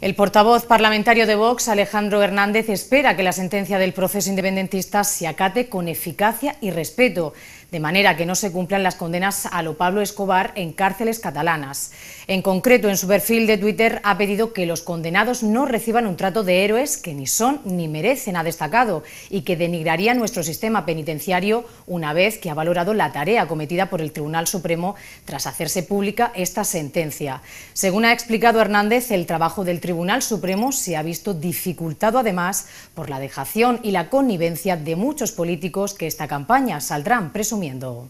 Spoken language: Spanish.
El portavoz parlamentario de Vox, Alejandro Hernández, espera que la sentencia del proceso independentista se acate con eficacia y respeto, de manera que no se cumplan las condenas a lo Pablo Escobar en cárceles catalanas. En concreto, en su perfil de Twitter ha pedido que los condenados no reciban un trato de héroes que ni son ni merecen, ha destacado, y que denigraría nuestro sistema penitenciario una vez que ha valorado la tarea cometida por el Tribunal Supremo tras hacerse pública esta sentencia. Según ha explicado Hernández, el trabajo del Tribunal Tribunal Supremo se ha visto dificultado además por la dejación y la connivencia de muchos políticos que esta campaña saldrán presumiendo.